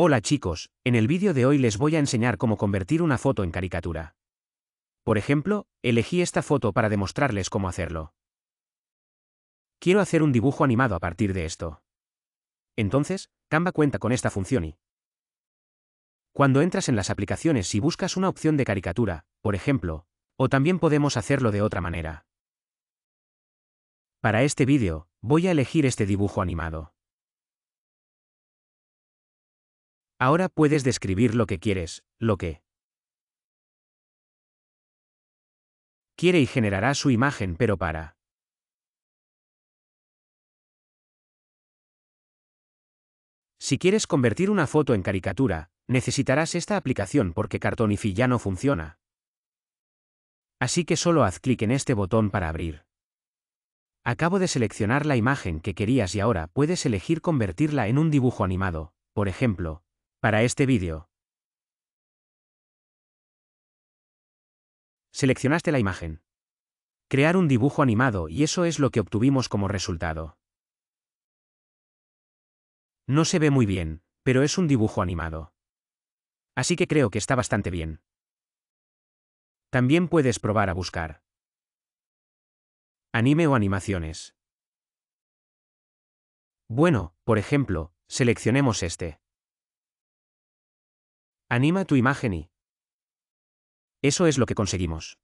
Hola chicos, en el vídeo de hoy les voy a enseñar cómo convertir una foto en caricatura. Por ejemplo, elegí esta foto para demostrarles cómo hacerlo. Quiero hacer un dibujo animado a partir de esto. Entonces, Canva cuenta con esta función y... Cuando entras en las aplicaciones y buscas una opción de caricatura, por ejemplo, o también podemos hacerlo de otra manera. Para este vídeo, voy a elegir este dibujo animado. Ahora puedes describir lo que quieres, lo que quiere y generará su imagen pero para Si quieres convertir una foto en caricatura, necesitarás esta aplicación porque Cartonify ya no funciona. Así que solo haz clic en este botón para abrir. Acabo de seleccionar la imagen que querías y ahora puedes elegir convertirla en un dibujo animado, por ejemplo, para este vídeo. Seleccionaste la imagen. Crear un dibujo animado y eso es lo que obtuvimos como resultado. No se ve muy bien, pero es un dibujo animado. Así que creo que está bastante bien. También puedes probar a buscar. Anime o animaciones. Bueno, por ejemplo, seleccionemos este. Anima tu imagen y... Eso es lo que conseguimos.